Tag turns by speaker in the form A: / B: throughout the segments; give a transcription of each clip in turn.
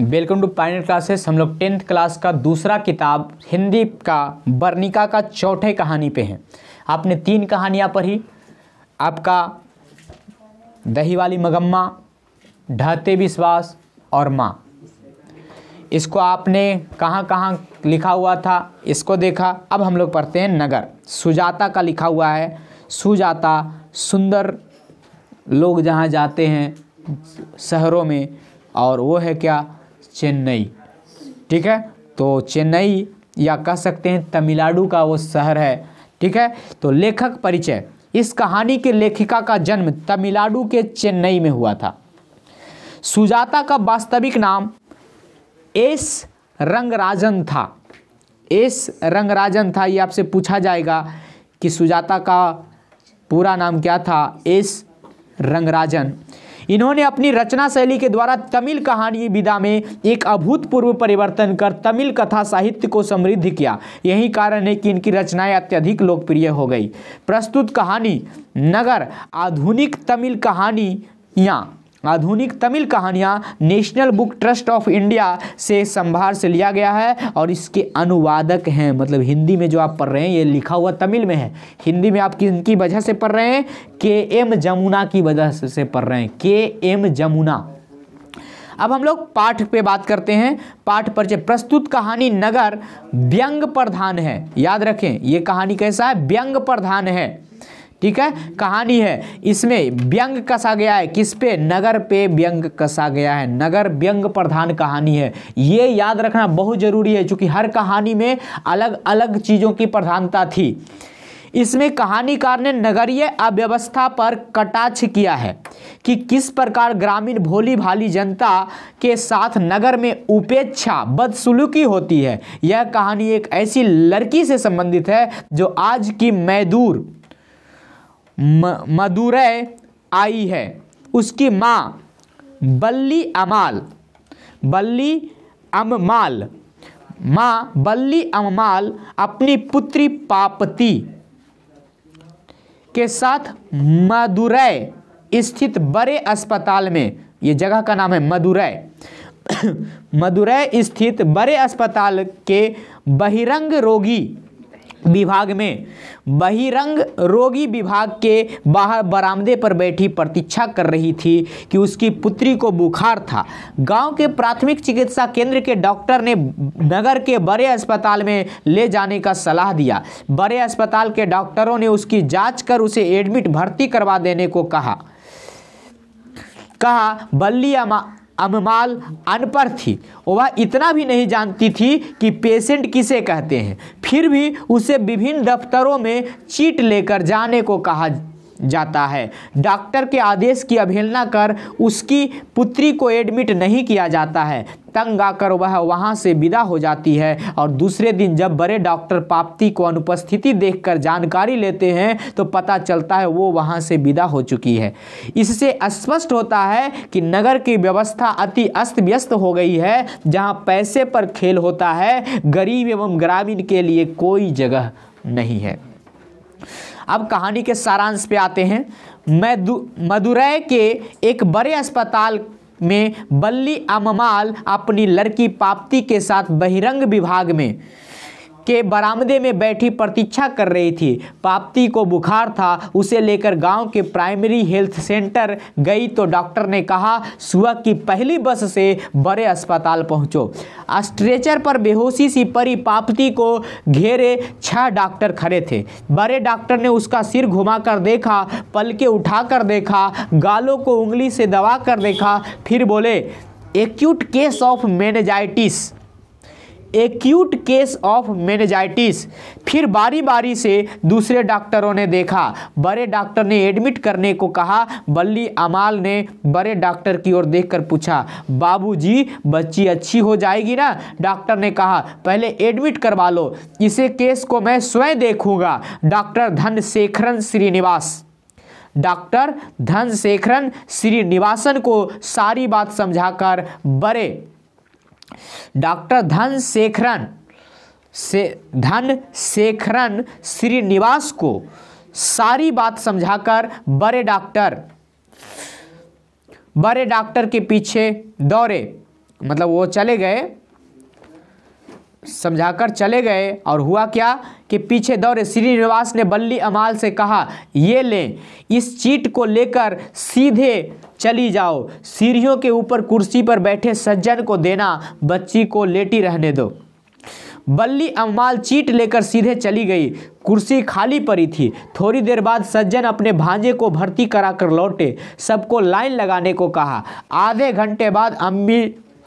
A: welcome to pineal classes हम लोग tenth class का दूसरा किताब हिंदी का बर्निका का चौथे कहानी पे हैं आपने तीन कहानियाँ पढ़ी आपका दही वाली मगम्मा ढहते विश्वास और माँ इसको आपने कहाँ कहाँ लिखा हुआ था इसको देखा अब हम लोग पढ़ते हैं नगर सुजाता का लिखा हुआ है सुजाता सुंदर लोग जहाँ जाते हैं शहरों में और वो है क्या चेन्नई ठीक है तो चेन्नई या कह सकते हैं तमिलनाडु का वो शहर है ठीक है तो लेखक परिचय इस कहानी के लेखिका का जन्म तमिलनाडु के चेन्नई में हुआ था सुजाता का वास्तविक नाम एस रंगराजन था एस रंगराजन था ये आपसे पूछा जाएगा कि सुजाता का पूरा नाम क्या था एस रंगराजन इन्होंने अपनी रचना शैली के द्वारा तमिल कहानी विधा में एक अभूतपूर्व परिवर्तन कर तमिल कथा साहित्य को समृद्ध किया यही कारण है कि इनकी रचनाएं अत्यधिक लोकप्रिय हो गई प्रस्तुत कहानी नगर आधुनिक तमिल कहानी या आधुनिक तमिल कहानियाँ National Book Trust of India से संभार से लिया गया है और इसके अनुवादक हैं मतलब हिंदी में जो आप पढ़ रहे हैं ये लिखा हुआ तमिल में है हिंदी में आप किनकी वजह से पढ़ रहे हैं के एम जमुना की वजह से पढ़ रहे हैं के एम जमुना अब हम लोग पाठ पे बात करते हैं पाठ परिचय प्रस्तुत कहानी नगर व्यंग प्रधान है याद रखें ये कहानी कैसा है व्यंग प्रधान है ठीक है कहानी है इसमें व्यंग कसा गया है किस पे नगर पे व्यंग कसा गया है नगर व्यंग प्रधान कहानी है ये याद रखना बहुत ज़रूरी है क्योंकि हर कहानी में अलग अलग चीज़ों की प्रधानता थी इसमें कहानीकार ने नगरीय अव्यवस्था पर कटाक्ष किया है कि किस प्रकार ग्रामीण भोली भाली जनता के साथ नगर में उपेक्षा बदसुलूकी होती है यह कहानी एक ऐसी लड़की से संबंधित है जो आज की मैदूर मदुरै आई है उसकी माँ बल्ली अमाल बल्ली अमाल माँ बल्ली अमाल अपनी पुत्री पापती के साथ मदुरै स्थित बड़े अस्पताल में ये जगह का नाम है मदुरै मदुरै स्थित बड़े अस्पताल के बहिरंग रोगी विभाग में बहिरंग रोगी विभाग के बाहर बरामदे पर बैठी प्रतीक्षा कर रही थी कि उसकी पुत्री को बुखार था गांव के प्राथमिक चिकित्सा केंद्र के डॉक्टर ने नगर के बड़े अस्पताल में ले जाने का सलाह दिया बड़े अस्पताल के डॉक्टरों ने उसकी जांच कर उसे एडमिट भर्ती करवा देने को कहा कहा बल्ली अमाल अनपढ़ थी वह इतना भी नहीं जानती थी कि पेशेंट किसे कहते हैं फिर भी उसे विभिन्न दफ्तरों में चीट लेकर जाने को कहा जाता है डॉक्टर के आदेश की अवहेलना कर उसकी पुत्री को एडमिट नहीं किया जाता है तंग आकर वह वहाँ से विदा हो जाती है और दूसरे दिन जब बड़े डॉक्टर पाप्ती को अनुपस्थिति देखकर जानकारी लेते हैं तो पता चलता है वो वहाँ से विदा हो चुकी है इससे स्पष्ट होता है कि नगर की व्यवस्था अति अस्त व्यस्त हो गई है जहाँ पैसे पर खेल होता है गरीब एवं ग्रामीण के लिए कोई जगह नहीं है अब कहानी के सारांश पे आते हैं मदु मदुरै के एक बड़े अस्पताल में बल्ली अममाल अपनी लड़की पाप्ती के साथ बहिरंग विभाग में के बरामदे में बैठी प्रतीक्षा कर रही थी पापती को बुखार था उसे लेकर गांव के प्राइमरी हेल्थ सेंटर गई तो डॉक्टर ने कहा सुबह की पहली बस से बड़े अस्पताल पहुंचो स्ट्रेचर पर बेहोशी सी परी पापती को घेरे छह डॉक्टर खड़े थे बड़े डॉक्टर ने उसका सिर घुमाकर देखा पलके उठाकर देखा गालों को उंगली से दबा कर देखा फिर बोले acute case of meningitis acute case of meningitis फिर बारी बारी से दूसरे डॉक्टरों ने देखा बड़े डॉक्टर ने एडमिट करने को कहा बल्ली अमाल ने बड़े डॉक्टर की ओर देखकर पूछा बाबूजी बच्ची अच्छी हो जाएगी ना डॉक्टर ने कहा पहले एडमिट करवा लो इसे केस को मैं स्वयं देखूंगा डॉक्टर धनशेखरन श्रीनिवास डॉक्टर धनशेखरन श्रीनिवासन को सारी बात समझाकर बड़े डॉक्टर धन शेखरन से धन शेखरन श्रीनिवास को सारी बात समझाकर बड़े डॉक्टर बड़े डॉक्टर के पीछे दौड़े मतलब वो चले गए समझाकर चले गए और हुआ क्या कि पीछे दौड़े श्रीनिवास ने बल्ली अमाल से कहा ये लें इस चीट को लेकर सीधे चली जाओ सीढ़ियों के ऊपर कुर्सी पर बैठे सज्जन को देना बच्ची को लेटी रहने दो बल्ली अमाल चीट लेकर सीधे चली गई कुर्सी खाली पड़ी थी थोड़ी देर बाद सज्जन अपने भांजे को भर्ती करा कर लौटे सबको लाइन लगाने को कहा आधे घंटे बाद अम्मी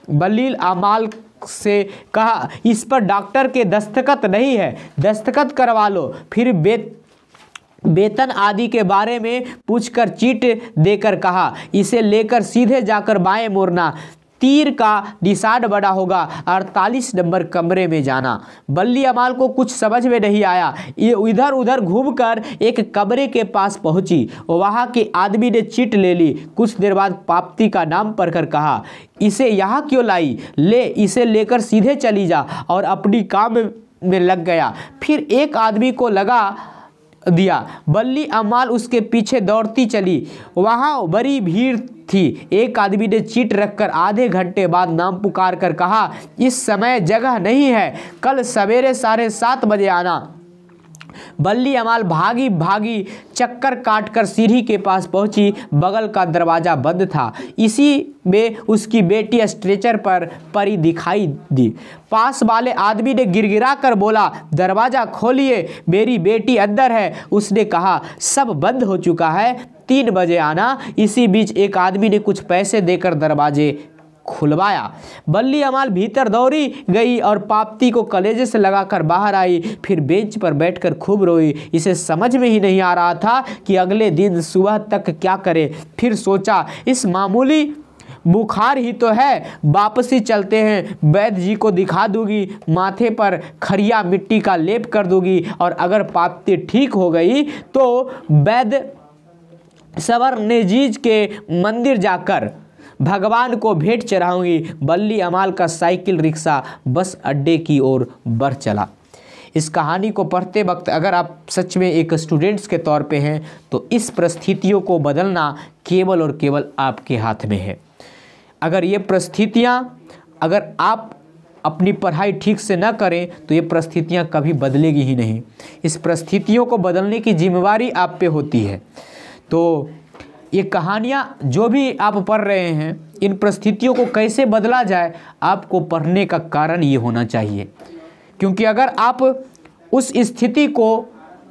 A: बल्ली अमाल से कहा इस पर डॉक्टर के दस्तखत नहीं है दस्तखत करवा लो फिर बे वेतन आदि के बारे में पूछकर चीट देकर कहा इसे लेकर सीधे जाकर बाएं मोड़ना तीर का निशान बना होगा अड़तालीस नंबर कमरे में जाना बल्ली अमाल को कुछ समझ में नहीं आया ये इधर उधर घूमकर एक कमरे के पास पहुंची वहाँ के आदमी ने चिट ले ली कुछ देर बाद पापती का नाम पढ़कर कहा इसे यहाँ क्यों लाई ले इसे लेकर सीधे चली जा और अपनी काम में लग गया फिर एक आदमी को लगा दिया बल्ली अमाल उसके पीछे दौड़ती चली वहाँ बड़ी भीड़ थी एक आदमी ने चीट रखकर आधे घंटे बाद नाम पुकार कर कहा इस समय जगह नहीं है कल सवेरे साढ़े सात बजे आना बल्ली अमाल भागी भागी चक्कर काटकर सीढ़ी के पास पहुंची बगल का दरवाज़ा बंद था इसी में उसकी बेटी स्ट्रेचर पर परी दिखाई दी पास वाले आदमी ने गिरगिरा कर बोला दरवाज़ा खोलिए मेरी बेटी अंदर है उसने कहा सब बंद हो चुका है तीन बजे आना इसी बीच एक आदमी ने कुछ पैसे देकर दरवाजे खुलवाया बल्ली अमाल भीतर दौड़ी गई और पापती को कलेजे से लगाकर बाहर आई फिर बेंच पर बैठकर खूब रोई इसे समझ में ही नहीं आ रहा था कि अगले दिन सुबह तक क्या करे फिर सोचा इस मामूली बुखार ही तो है वापसी चलते हैं वैद्य जी को दिखा दूंगी माथे पर खरिया मिट्टी का लेप कर दूंगी और अगर पापती ठीक हो गई तो वैद्य सवर नेजीज के मंदिर जाकर भगवान को भेंट चढ़ाऊंगी बल्ली अमाल का साइकिल रिक्शा बस अड्डे की ओर बढ़ चला इस कहानी को पढ़ते वक्त अगर आप सच में एक स्टूडेंट्स के तौर पे हैं तो इस परिस्थितियों को बदलना केवल और केवल आपके हाथ में है अगर ये परिस्थितियाँ अगर आप अपनी पढ़ाई ठीक से ना करें तो ये परिस्थितियाँ कभी बदलेगी ही नहीं इस परिस्थितियों को बदलने की जिम्मेवारी आप पे होती है तो ये कहानियाँ जो भी आप पढ़ रहे हैं इन परिस्थितियों को कैसे बदला जाए आपको पढ़ने का कारण ये होना चाहिए क्योंकि अगर आप उस स्थिति को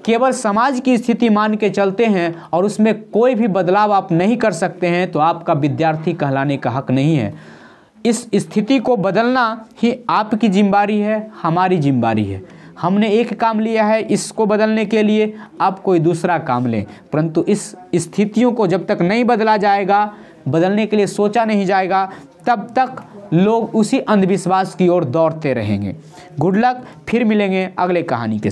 A: केवल समाज की स्थिति मान के चलते हैं और उसमें कोई भी बदलाव आप नहीं कर सकते हैं तो आपका विद्यार्थी कहलाने का हक नहीं है इस स्थिति को बदलना ही आपकी जिम्मेदारी है हमारी जिम्मेदारी है हमने एक काम लिया है इसको बदलने के लिए आप कोई दूसरा काम लें परंतु इस स्थितियों को जब तक नहीं बदला जाएगा बदलने के लिए सोचा नहीं जाएगा तब तक लोग उसी अंधविश्वास की ओर दौड़ते रहेंगे गुड लक फिर मिलेंगे अगले कहानी के